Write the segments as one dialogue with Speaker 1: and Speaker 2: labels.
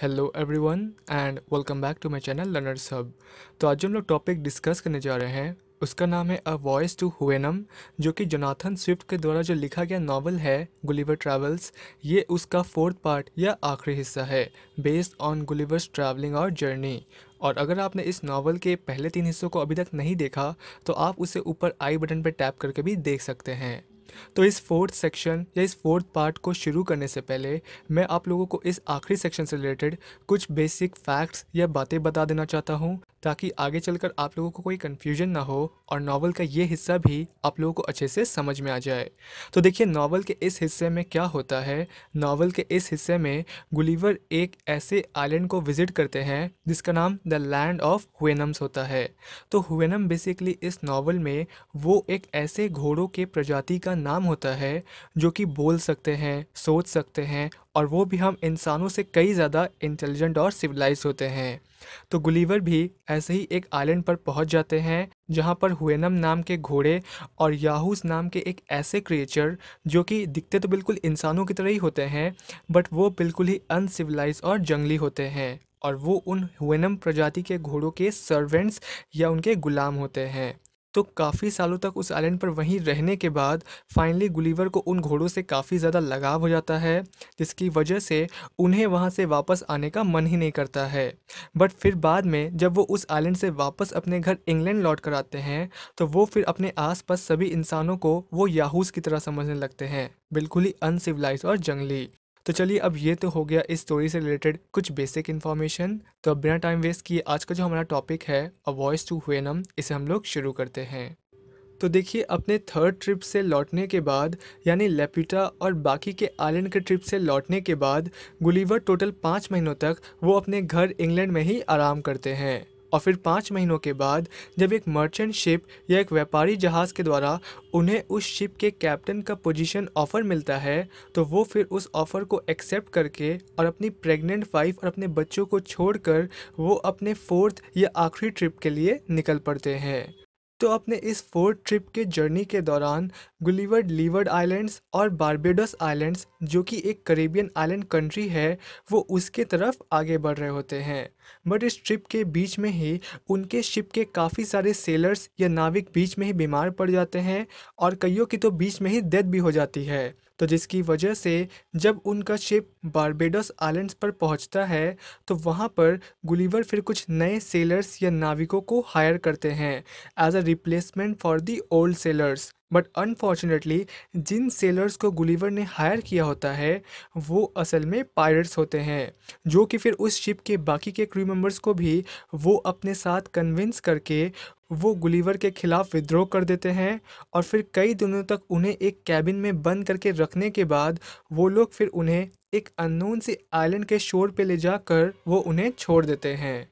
Speaker 1: hello everyone and welcome back to my channel learners hub तो आज हम लोग टॉपिक डिस्कस करने जा रहे हैं उसका नाम है अ वॉइस टू हुएनम जो कि जोनाथन स्विफ्ट के द्वारा जो लिखा गया नावल है गुलिवर ट्रैवल्स ये उसका फोर्थ पार्ट या आखिरी हिस्सा है बेस्ड ऑन गुलिवर्स ट्रैवलिंग और जर्नी और अगर आपने इस नावल के पहले तीन हिस्सों को अभी तक नहीं देखा तो आप उसे ऊपर आई बटन पर टैप करके भी देख सकते हैं तो इस फोर्थ सेक्शन या इस फोर्थ पार्ट को शुरू करने से पहले मैं आप लोगों को इस आखिरी सेक्शन से रिलेटेड कुछ बेसिक फैक्ट्स या बातें बता देना चाहता हूँ ताकि आगे चलकर आप लोगों को कोई कन्फ्यूजन ना हो और नावल का ये हिस्सा भी आप लोगों को अच्छे से समझ में आ जाए तो देखिए नावल के इस हिस्से में क्या होता है नावल के इस हिस्से में गुलीवर एक ऐसे आइलैंड को विज़िट करते हैं जिसका नाम द लैंड ऑफ हुएनम्स होता है तो हुएनम बेसिकली इस नावल में वो एक ऐसे घोड़ों के प्रजाति का नाम होता है जो कि बोल सकते हैं सोच सकते हैं और वो भी हम इंसानों से कई ज़्यादा इंटेलिजेंट और सिविलाइज होते हैं तो गुलीवर भी ऐसे ही एक आइलैंड पर पहुंच जाते हैं जहां पर हुएनम नाम के घोड़े और याहूस नाम के एक ऐसे क्रिएचर जो कि दिखते तो बिल्कुल इंसानों की तरह ही होते हैं बट वो बिल्कुल ही अनसिविलाइज और जंगली होते हैं और वो उन हुएनम प्रजाति के घोड़ों के सर्वेंट्स या उनके गुलाम होते हैं तो काफ़ी सालों तक उस आइलैंड पर वहीं रहने के बाद फाइनली गुलीवर को उन घोड़ों से काफ़ी ज़्यादा लगाव हो जाता है जिसकी वजह से उन्हें वहाँ से वापस आने का मन ही नहीं करता है बट फिर बाद में जब वो उस आइलैंड से वापस अपने घर इंग्लैंड लौट कर आते हैं तो वो फिर अपने आस सभी इंसानों को वो याहूस की तरह समझने लगते हैं बिल्कुल ही अनसिविलाइज और जंगली तो चलिए अब ये तो हो गया इस स्टोरी से रिलेटेड कुछ बेसिक इन्फॉर्मेशन तो अब बिना टाइम वेस्ट किए आज का जो हमारा टॉपिक है अ वॉइस टू हुएनम इसे हम लोग शुरू करते हैं तो देखिए अपने थर्ड ट्रिप से लौटने के बाद यानी लेपिटा और बाकी के आइलैंड के ट्रिप से लौटने के बाद गुलीवर टोटल पाँच महीनों तक वो अपने घर इंग्लैंड में ही आराम करते हैं और फिर पाँच महीनों के बाद जब एक मर्चेंट शिप या एक व्यापारी जहाज़ के द्वारा उन्हें उस शिप के कैप्टन का पोजीशन ऑफ़र मिलता है तो वो फिर उस ऑफ़र को एक्सेप्ट करके और अपनी प्रेग्नेंट वाइफ और अपने बच्चों को छोड़कर वो अपने फोर्थ या आखिरी ट्रिप के लिए निकल पड़ते हैं तो अपने इस फोर्थ ट्रिप के जर्नी के दौरान गुलीवर्ड लीवर्ड आइलैंड्स और बारबेडस आइलैंड्स जो कि एक करेबियन आइलैंड कंट्री है वो उसके तरफ आगे बढ़ रहे होते हैं बट इस ट्रिप के बीच में ही उनके शिप के काफ़ी सारे सेलर्स या नाविक बीच में ही बीमार पड़ जाते हैं और कईयों की तो बीच में ही डेथ भी हो जाती है तो जिसकी वजह से जब उनका शिप बारबेडस आइलैंड्स पर पहुंचता है तो वहां पर गुलीवर फिर कुछ नए सेलर्स या नाविकों को हायर करते हैं as a replacement for the old sailors but unfortunately जिन सेलर्स को गुलीवर ने हायर किया होता है वो असल में पायरेट्स होते हैं जो कि फिर उस शिप के बाकी के क्रू मेंबर्स को भी वो अपने साथ कन्विंस करके वो गुलीवर के खिलाफ विद्रोह कर देते हैं और फिर कई दिनों तक उन्हें एक कैबिन में बंद करके रखने के बाद वो लोग फिर उन्हें एक अननोन से आइलैंड के शोर पे ले जाकर वो उन्हें छोड़ देते हैं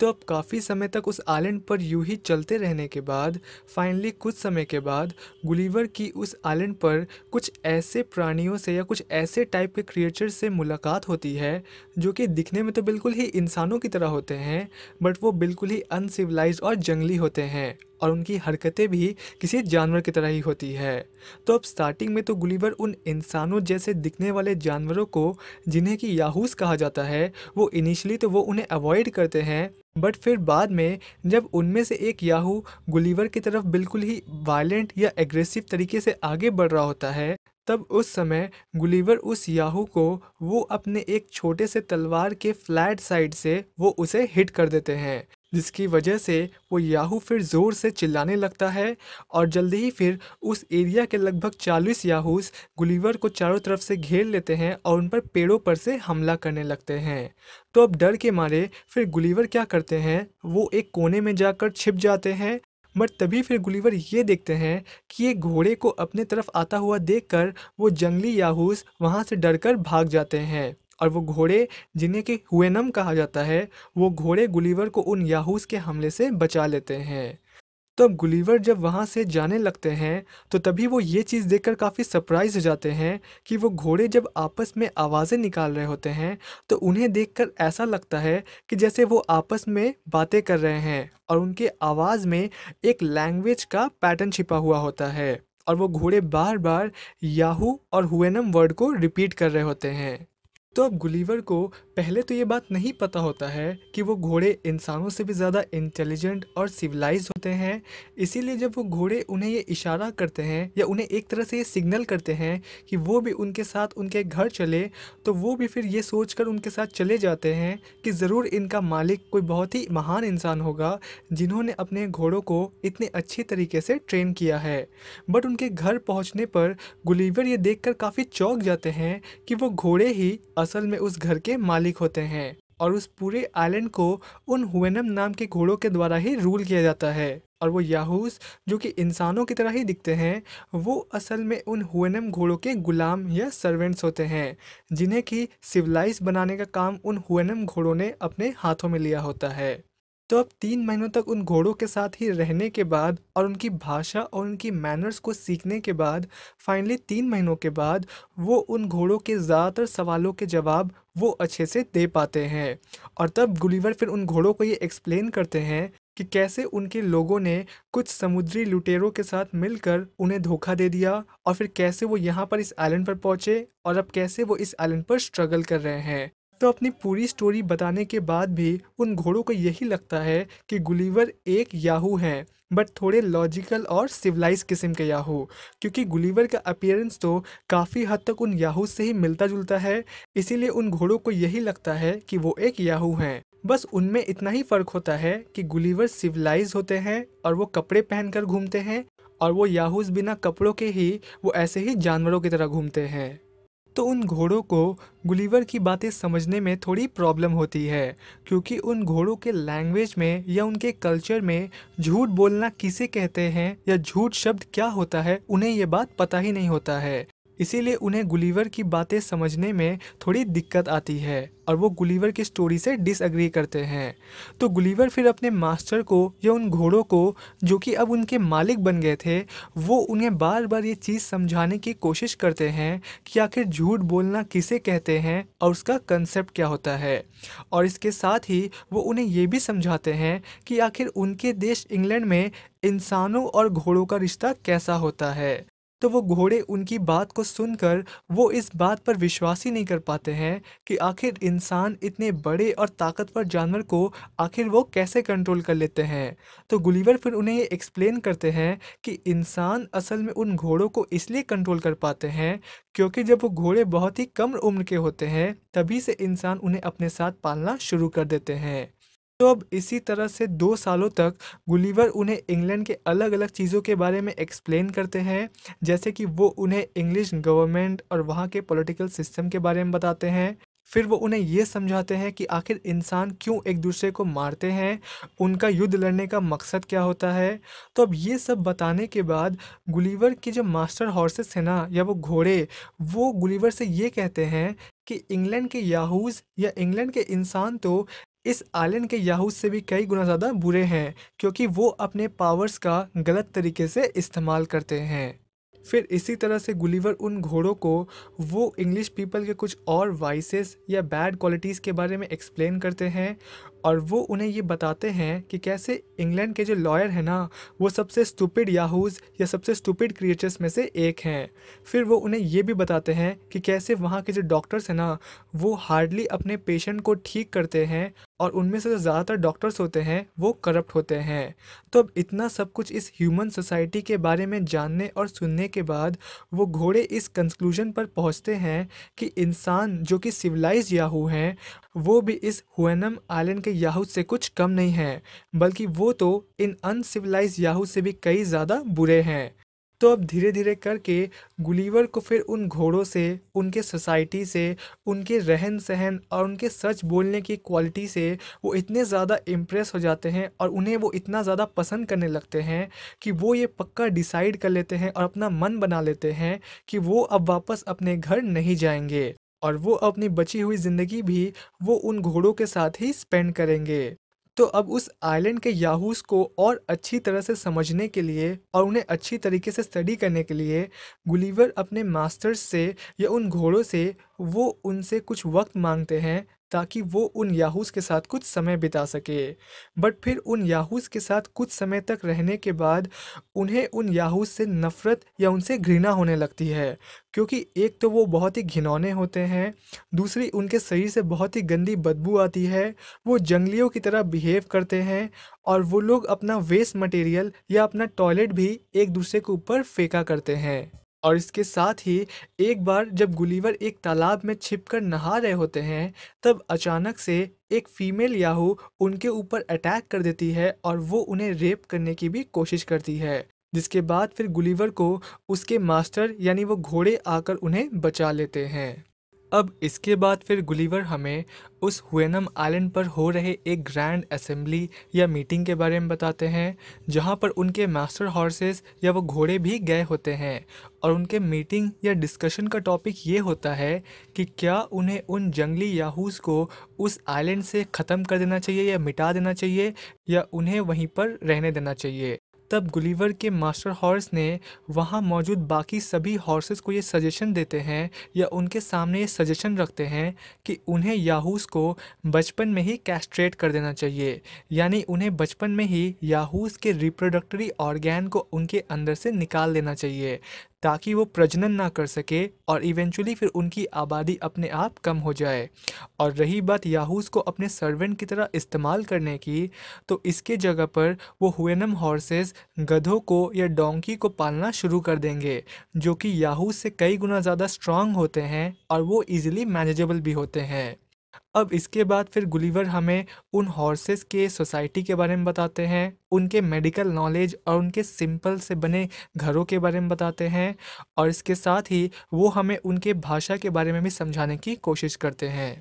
Speaker 1: तो अब काफ़ी समय तक उस आइलैंड पर यूं ही चलते रहने के बाद फाइनली कुछ समय के बाद गुलीवर की उस आइलैंड पर कुछ ऐसे प्राणियों से या कुछ ऐसे टाइप के क्रिएचर से मुलाकात होती है जो कि दिखने में तो बिल्कुल ही इंसानों की तरह होते हैं बट वो बिल्कुल ही अनसिविलाइज और जंगली होते हैं और उनकी हरकतें भी किसी जानवर की तरह ही होती है तो अब स्टार्टिंग में तो गुलीवर उन इंसानों जैसे दिखने वाले जानवरों को जिन्हें कि याहूस कहा जाता है वो इनिशियली तो वो उन्हें अवॉइड करते हैं बट फिर बाद में जब उनमें से एक याहू गुलीवर की तरफ बिल्कुल ही वायलेंट या एग्रेसिव तरीके से आगे बढ़ रहा होता है तब उस समय गुलीवर उस याहू को वो अपने एक छोटे से तलवार के फ्लैट साइड से वो उसे हिट कर देते हैं जिसकी वजह से वो याहू फिर ज़ोर से चिल्लाने लगता है और जल्दी ही फिर उस एरिया के लगभग 40 याहूस गुलीवर को चारों तरफ से घेर लेते हैं और उन पर पेड़ों पर से हमला करने लगते हैं तो अब डर के मारे फिर गुलीवर क्या करते हैं वो एक कोने में जाकर छिप जाते हैं बट तभी फिर गुलीवर ये देखते हैं कि एक घोड़े को अपने तरफ आता हुआ देखकर वो जंगली याहूस वहाँ से डरकर भाग जाते हैं और वो घोड़े जिन्हें कि हुएनम कहा जाता है वो घोड़े गुलीवर को उन याहूस के हमले से बचा लेते हैं तो अब गुलीवर जब वहाँ से जाने लगते हैं तो तभी वो ये चीज़ देखकर काफ़ी सरप्राइज हो जाते हैं कि वो घोड़े जब आपस में आवाज़ें निकाल रहे होते हैं तो उन्हें देखकर ऐसा लगता है कि जैसे वो आपस में बातें कर रहे हैं और उनके आवाज़ में एक लैंग्वेज का पैटर्न छिपा हुआ होता है और वो घोड़े बार बार याहू और हुएनम वर्ड को रिपीट कर रहे होते हैं तो अब गुलीवर को पहले तो ये बात नहीं पता होता है कि वो घोड़े इंसानों से भी ज़्यादा इंटेलिजेंट और सिविलाइज हो होते हैं इसीलिए जब वो घोड़े उन्हें ये इशारा करते हैं या उन्हें एक तरह से ये सिग्नल करते हैं कि वो भी उनके साथ उनके घर चले तो वो भी फिर ये सोच कर उनके साथ चले जाते हैं कि ज़रूर इनका मालिक कोई बहुत ही महान इंसान होगा जिन्होंने अपने घोड़ों को इतने अच्छे तरीके से ट्रेन किया है बट उनके घर पहुँचने पर गुलीवर ये देखकर काफ़ी चौंक जाते हैं कि वो घोड़े ही असल में उस घर के मालिक होते हैं और उस पूरे आइलैंड को उन हुएनम नाम के घोड़ों के द्वारा ही रूल किया जाता है और वो याहूस जो कि इंसानों की तरह ही दिखते हैं वो असल में उन हुएनम घोड़ों के गुलाम या सर्वेंट्स होते हैं जिन्हें कि सिविलाइज बनाने का काम उन हुएनम घोड़ों ने अपने हाथों में लिया होता है तो अब तीन महीनों तक उन घोड़ों के साथ ही रहने के बाद और उनकी भाषा और उनकी मैनर्स को सीखने के बाद फाइनली तीन महीनों के बाद वो उन घोड़ों के ज़्यादातर सवालों के जवाब वो अच्छे से दे पाते हैं और तब गुलीवर फिर उन घोड़ों को ये एक्सप्लेन करते हैं कि कैसे उनके लोगों ने कुछ समुद्री लुटेरों के साथ मिलकर उन्हें धोखा दे दिया और फिर कैसे वो यहाँ पर इस आइलैंड पर पहुँचे और अब कैसे वो इस आइलैंड पर स्ट्रगल कर रहे हैं तो अपनी पूरी स्टोरी बताने के बाद भी उन घोड़ों को यही लगता है कि गुलीवर एक याहू हैं बट थोड़े लॉजिकल और सिविलाइज किस्म के याहू क्योंकि गुलीवर का अपियरेंस तो काफ़ी हद तक उन याहू से ही मिलता जुलता है इसीलिए उन घोड़ों को यही लगता है कि वो एक याहू हैं बस उनमें इतना ही फ़र्क होता है कि गुलीवर सिविलाइज होते हैं और वो कपड़े पहनकर घूमते हैं और वो याहूज बिना कपड़ों के ही वो ऐसे ही जानवरों की तरह घूमते हैं तो उन घोड़ों को गुलीवर की बातें समझने में थोड़ी प्रॉब्लम होती है क्योंकि उन घोड़ों के लैंग्वेज में या उनके कल्चर में झूठ बोलना किसे कहते हैं या झूठ शब्द क्या होता है उन्हें ये बात पता ही नहीं होता है इसीलिए उन्हें गुलीवर की बातें समझने में थोड़ी दिक्कत आती है और वो गुलीवर की स्टोरी से डिसअग्री करते हैं तो गुलीवर फिर अपने मास्टर को या उन घोड़ों को जो कि अब उनके मालिक बन गए थे वो उन्हें बार बार ये चीज़ समझाने की कोशिश करते हैं कि आखिर झूठ बोलना किसे कहते हैं और उसका कंसेप्ट क्या होता है और इसके साथ ही वो उन्हें ये भी समझाते हैं कि आखिर उनके देश इंग्लैंड में इंसानों और घोड़ों का रिश्ता कैसा होता है तो वो घोड़े उनकी बात को सुनकर वो इस बात पर विश्वास ही नहीं कर पाते हैं कि आखिर इंसान इतने बड़े और ताकतवर जानवर को आखिर वो कैसे कंट्रोल कर लेते हैं तो गुलीवर फिर उन्हें ये एक्सप्लेन करते हैं कि इंसान असल में उन घोड़ों को इसलिए कंट्रोल कर पाते हैं क्योंकि जब वो घोड़े बहुत ही कम उम्र के होते हैं तभी से इंसान उन्हें अपने साथ पालना शुरू कर देते हैं तो अब इसी तरह से दो सालों तक गुलीवर उन्हें इंग्लैंड के अलग अलग चीज़ों के बारे में एक्सप्लेन करते हैं जैसे कि वो उन्हें इंग्लिश गवर्नमेंट और वहाँ के पॉलिटिकल सिस्टम के बारे में बताते हैं फिर वो उन्हें ये समझाते हैं कि आखिर इंसान क्यों एक दूसरे को मारते हैं उनका युद्ध लड़ने का मकसद क्या होता है तो अब ये सब बताने के बाद गुलीवर के जो मास्टर हॉर्सेस हैं ना या वो घोड़े वो गुलीवर से ये कहते हैं कि इंग्लैंड के याहूज या इंग्लैंड के इंसान तो इस आलन के याहूद से भी कई गुना ज़्यादा बुरे हैं क्योंकि वो अपने पावर्स का गलत तरीके से इस्तेमाल करते हैं फिर इसी तरह से गुलीवर उन घोड़ों को वो इंग्लिश पीपल के कुछ और वाइसेस या बैड क्वालिटीज़ के बारे में एक्सप्लेन करते हैं और वो उन्हें ये बताते हैं कि कैसे इंग्लैंड के जो लॉयर हैं ना वो सबसे स्टूपिड याहूज या सबसे स्टूपिड क्रिएटर्स में से एक हैं फिर वो उन्हें ये भी बताते हैं कि कैसे वहाँ के जो डॉक्टर्स हैं ना वो हार्डली अपने पेशेंट को ठीक करते हैं और उनमें से जो ज़्यादातर डॉक्टर्स होते हैं वो करप्ट होते हैं तो अब इतना सब कुछ इस ह्यूमन सोसाइटी के बारे में जानने और सुनने के बाद वो घोड़े इस कंक्लूजन पर पहुंचते हैं कि इंसान जो कि सिविलाइज याहू हैं वो भी इस हुनम आइलैंड के याहू से कुछ कम नहीं हैं बल्कि वो तो इन अनसिविलाइज याहू से भी कई ज़्यादा बुरे हैं तो अब धीरे धीरे करके गुलीवर को फिर उन घोड़ों से उनके सोसाइटी से उनके रहन सहन और उनके सच बोलने की क्वालिटी से वो इतने ज़्यादा इम्प्रेस हो जाते हैं और उन्हें वो इतना ज़्यादा पसंद करने लगते हैं कि वो ये पक्का डिसाइड कर लेते हैं और अपना मन बना लेते हैं कि वो अब वापस अपने घर नहीं जाएंगे और वो अपनी बची हुई ज़िंदगी भी वो उन घोड़ों के साथ ही स्पेंड करेंगे तो अब उस आइलैंड के याहूस को और अच्छी तरह से समझने के लिए और उन्हें अच्छी तरीके से स्टडी करने के लिए गुलीवर अपने मास्टर्स से या उन घोड़ों से वो उनसे कुछ वक्त मांगते हैं ताकि वो उन याहूस के साथ कुछ समय बिता सके बट फिर उन याहूस के साथ कुछ समय तक रहने के बाद उन्हें उन याहूस से नफ़रत या उनसे घृणा होने लगती है क्योंकि एक तो वो बहुत ही घिनौने होते हैं दूसरी उनके शरीर से बहुत ही गंदी बदबू आती है वो जंगलियों की तरह बिहेव करते हैं और वो लोग अपना वेस्ट मटेरियल या अपना टॉयलेट भी एक दूसरे के ऊपर फेंका करते हैं और इसके साथ ही एक बार जब गुलीवर एक तालाब में छिपकर नहा रहे होते हैं तब अचानक से एक फीमेल याहू उनके ऊपर अटैक कर देती है और वो उन्हें रेप करने की भी कोशिश करती है जिसके बाद फिर गुलीवर को उसके मास्टर यानी वो घोड़े आकर उन्हें बचा लेते हैं अब इसके बाद फिर गुलीवर हमें उस हुएनम आइलैंड पर हो रहे एक ग्रैंड असेंबली या मीटिंग के बारे में बताते हैं जहाँ पर उनके मास्टर हॉर्सेस या वो घोड़े भी गए होते हैं और उनके मीटिंग या डिस्कशन का टॉपिक ये होता है कि क्या उन्हें उन जंगली याहूस को उस आइलैंड से ख़त्म कर देना चाहिए या मिटा देना चाहिए या उन्हें वहीं पर रहने देना चाहिए तब गुलीवर के मास्टर हॉर्स ने वहाँ मौजूद बाकी सभी हॉर्सेस को ये सजेशन देते हैं या उनके सामने ये सजेशन रखते हैं कि उन्हें याहूस को बचपन में ही कैस्ट्रेट कर देना चाहिए यानी उन्हें बचपन में ही याहूस के रिप्रोडक्टरी ऑर्गेन को उनके अंदर से निकाल देना चाहिए ताकि वो प्रजनन ना कर सके और इवेंचुअली फिर उनकी आबादी अपने आप कम हो जाए और रही बात याहूस को अपने सर्वेंट की तरह इस्तेमाल करने की तो इसके जगह पर वो हुएनम हॉर्सेस गधों को या डोंकी को पालना शुरू कर देंगे जो कि याहूस से कई गुना ज़्यादा स्ट्रांग होते हैं और वो ईज़िली मैनेजेबल भी होते हैं अब इसके बाद फिर गुलीवर हमें उन हॉर्सेस के सोसाइटी के बारे में बताते हैं उनके मेडिकल नॉलेज और उनके सिंपल से बने घरों के बारे में बताते हैं और इसके साथ ही वो हमें उनके भाषा के बारे में भी समझाने की कोशिश करते हैं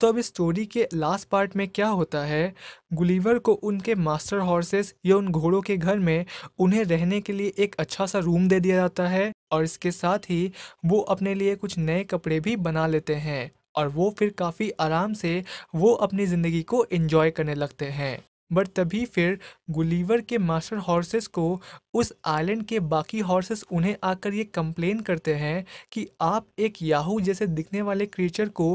Speaker 1: तो अब इस स्टोरी के लास्ट पार्ट में क्या होता है गुलीवर को उनके मास्टर हॉर्सेस या उन घोड़ों के घर में उन्हें रहने के लिए एक अच्छा सा रूम दे दिया जाता है और इसके साथ ही वो अपने लिए कुछ नए कपड़े भी बना लेते हैं और वो फिर काफ़ी आराम से वो अपनी ज़िंदगी को इन्जॉय करने लगते हैं बट तभी फिर गुलीवर के मास्टर हॉर्सेस को उस आइलैंड के बाकी हॉर्सेस उन्हें आकर ये कंप्लेन करते हैं कि आप एक याहू जैसे दिखने वाले क्रीचर को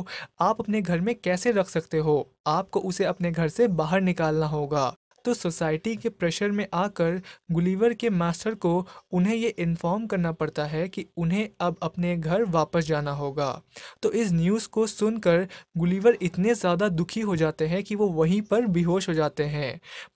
Speaker 1: आप अपने घर में कैसे रख सकते हो आपको उसे अपने घर से बाहर निकालना होगा तो सोसाइटी के प्रेशर में आकर गुलीवर के मास्टर को उन्हें ये इन्फॉर्म करना पड़ता है कि उन्हें अब अपने घर वापस जाना होगा तो इस न्यूज़ को सुनकर गुलीवर इतने ज़्यादा दुखी हो जाते हैं कि वो वहीं पर बेहोश हो जाते हैं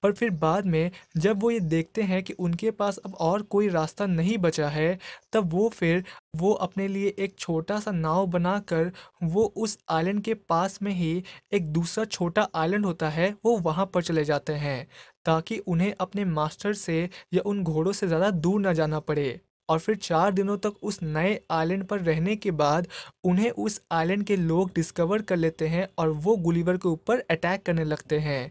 Speaker 1: पर फिर बाद में जब वो ये देखते हैं कि उनके पास अब और कोई रास्ता नहीं बचा है तब वो फिर वो अपने लिए एक छोटा सा नाव बनाकर वो उस आइलैंड के पास में ही एक दूसरा छोटा आइलैंड होता है वो वहाँ पर चले जाते हैं ताकि उन्हें अपने मास्टर से या उन घोड़ों से ज़्यादा दूर न जाना पड़े और फिर चार दिनों तक उस नए आइलैंड पर रहने के बाद उन्हें उस आइलैंड के लोग डिस्कवर कर लेते हैं और वो गुलीवर के ऊपर अटैक करने लगते हैं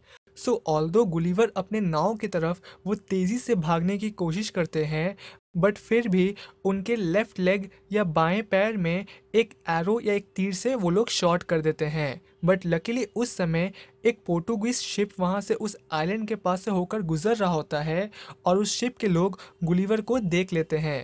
Speaker 1: सो ऑल दो गुलीवर अपने नाव की तरफ वो तेज़ी से भागने की कोशिश करते हैं बट फिर भी उनके लेफ़्ट लेग या बाएं पैर में एक एरो या एक तीर से वो लोग शॉट कर देते हैं बट लकीली उस समय एक पोर्टुगीज शिप वहाँ से उस आइलैंड के पास से होकर गुजर रहा होता है और उस शिप के लोग गुलीवर को देख लेते हैं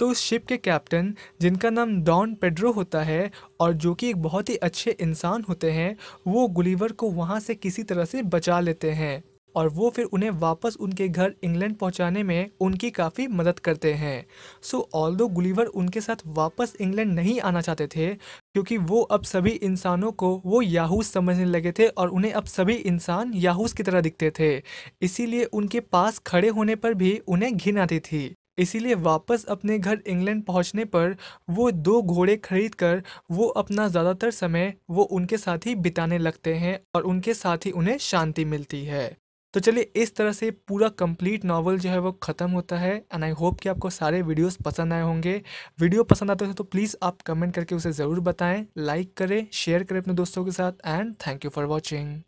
Speaker 1: तो उस शिप के कैप्टन जिनका नाम डॉन पेड्रो होता है और जो कि एक बहुत ही अच्छे इंसान होते हैं वो गुलीवर को वहाँ से किसी तरह से बचा लेते हैं और वो फिर उन्हें वापस उनके घर इंग्लैंड पहुंचाने में उनकी काफ़ी मदद करते हैं सो ऑल दो गुलीवर उनके साथ वापस इंग्लैंड नहीं आना चाहते थे क्योंकि वो अब सभी इंसानों को वो याहूस समझने लगे थे और उन्हें अब सभी इंसान याहूस की तरह दिखते थे इसीलिए उनके पास खड़े होने पर भी उन्हें घिन आती थी इसीलिए वापस अपने घर इंग्लैंड पहुंचने पर वो दो घोड़े खरीद कर वो अपना ज़्यादातर समय वो उनके साथ ही बिताने लगते हैं और उनके साथ ही उन्हें शांति मिलती है तो चलिए इस तरह से पूरा कंप्लीट नॉवल जो है वो ख़त्म होता है एंड आई होप कि आपको सारे वीडियोस पसंद आए होंगे वीडियो पसंद आते हैं तो प्लीज़ आप कमेंट करके उसे ज़रूर बताएं लाइक करें शेयर करें अपने दोस्तों के साथ and thank you for watching